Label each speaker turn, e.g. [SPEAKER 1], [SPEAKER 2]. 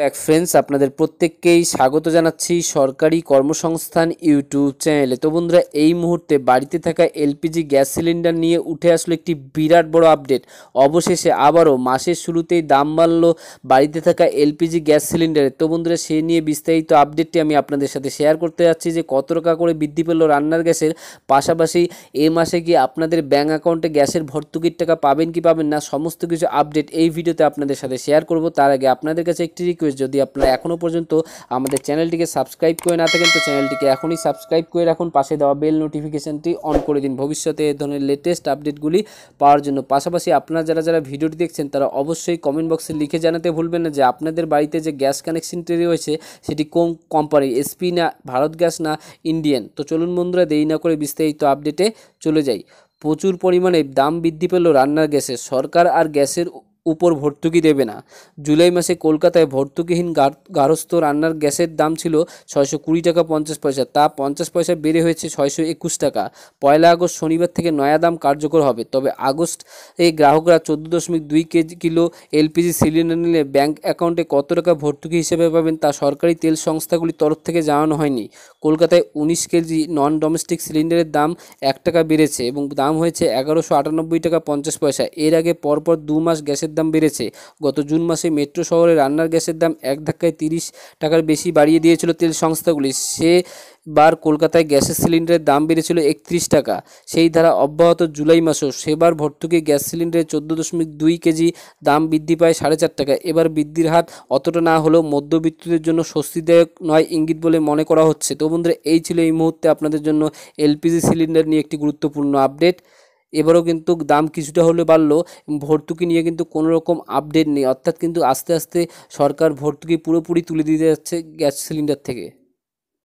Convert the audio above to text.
[SPEAKER 1] back friends আপনাদের প্রত্যেককেই স্বাগত জানাচ্ছি সরকারি কর্মসংস্থান ইউটিউব চ্যানেলে তো বন্ধুরা এই মুহূর্তে বাড়িতে থাকা এলপিজি গ্যাস সিলিন্ডার নিয়ে উঠে আসলো একটি বিরাট বড় আপডেট অবশেষে আবারও মাসের শুরুতেই দাম বাড়ল বাড়িতে থাকা এলপিজি গ্যাস সিলিন্ডারে তো বন্ধুরা সে নিয়ে বিস্তারিত আপডেটটি আমি আপনাদের সাথে শেয়ার করতে যাচ্ছি যে কত টাকা করে বৃদ্ধি পেল রান্নার গ্যাসের পাশাপাশি এ মাসে কি আপনাদের ব্যাঙ্ক অ্যাকাউন্টে গ্যাসের ভর্তুকির টাকা পাবেন কি পাবেন না সমস্ত কিছু আপডেট এই ভিডিওতে আপনাদের সাথে শেয়ার করব তার আগে আপনাদের কাছে একটি রিকোয়েস্ট রিকোয়েস্ট যদি আপনারা এখনও পর্যন্ত আমাদের চ্যানেলটিকে সাবস্ক্রাইব করে না থাকেন তো চ্যানেলটিকে এখনই সাবস্ক্রাইব করে রাখুন পাশে দেওয়া বেল নোটিফিকেশানটি অন করে দিন ভবিষ্যতে এ ধরনের লেটেস্ট আপডেটগুলি পাওয়ার জন্য পাশাপাশি আপনারা যারা যারা ভিডিওটি দেখছেন তারা অবশ্যই কমেন্ট বক্সে লিখে জানাতে ভুলবেন না যে আপনাদের বাড়িতে যে গ্যাস কানেকশনটি রয়েছে সেটি কোন কোম্পানি এসপি না ভারত গ্যাস না ইন্ডিয়ান তো চলুন বন্ধুরা দেরি না করে বিস্তারিত আপডেটে চলে যাই প্রচুর পরিমাণে দাম বৃদ্ধি পেল রান্নার গ্যাসের সরকার আর গ্যাসের উপর ভর্তুকি দেবে না জুলাই মাসে কলকাতায় ভর্তুকিহীন গার্হস্থ্য রান্নার গ্যাসের দাম ছিল ছয়শো কুড়ি টাকা পঞ্চাশ পয়সা তা পঞ্চাশ পয়সা বেড়ে হয়েছে ছয়শো একুশ টাকা পয়লা আগস্ট শনিবার থেকে নয়া দাম কার্যকর হবে তবে আগস্ট এই গ্রাহকরা চোদ্দ দশমিক দুই কেজি কিলো এলপিজি সিলিন্ডার নিলে ব্যাংক অ্যাকাউন্টে কত টাকা ভর্তুকি হিসেবে পাবেন তা সরকারি তেল সংস্থাগুলির তরফ থেকে জানানো হয়নি কলকাতায় উনিশ কেজি নন ডোমেস্টিক সিলিন্ডারের দাম এক টাকা বেড়েছে এবং দাম হয়েছে এগারোশো আটানব্বই টাকা পঞ্চাশ পয়সা এর আগে পরপর দু মাস গ্যাসের দাম বেড়েছে গত জুন মাসে মেট্রো শহরে রান্নার গ্যাসের দাম এক ধাক্কায় তিরিশ টাকার বেশি বাড়িয়ে দিয়েছিল তেল সংস্থাগুলি সে বার কলকাতায় গ্যাসের সিলিন্ডারের দাম বেড়েছিল একত্রিশ টাকা সেই ধারা অব্যাহত জুলাই মাসেও সেবার ভর্তুকি গ্যাস সিলিন্ডারের চোদ্দো দশমিক দুই কেজি দাম বৃদ্ধি পায় সাড়ে চার টাকা এবার বৃদ্ধির হার অতটা না হলেও মধ্যবিত্তদের জন্য স্বস্তিদায়ক নয় ইঙ্গিত বলে মনে করা হচ্ছে তো বন্ধুরা এই ছিল এই মুহূর্তে আপনাদের জন্য এলপিজি সিলিন্ডার নিয়ে একটি গুরুত্বপূর্ণ আপডেট এবারও কিন্তু দাম কিছুটা হলে বাড়লো ভর্তুকি নিয়ে কিন্তু কোনো রকম আপডেট নেই অর্থাৎ কিন্তু আস্তে আস্তে সরকার ভর্তুকি পুরোপুরি তুলে দিতে যাচ্ছে গ্যাস সিলিন্ডার থেকে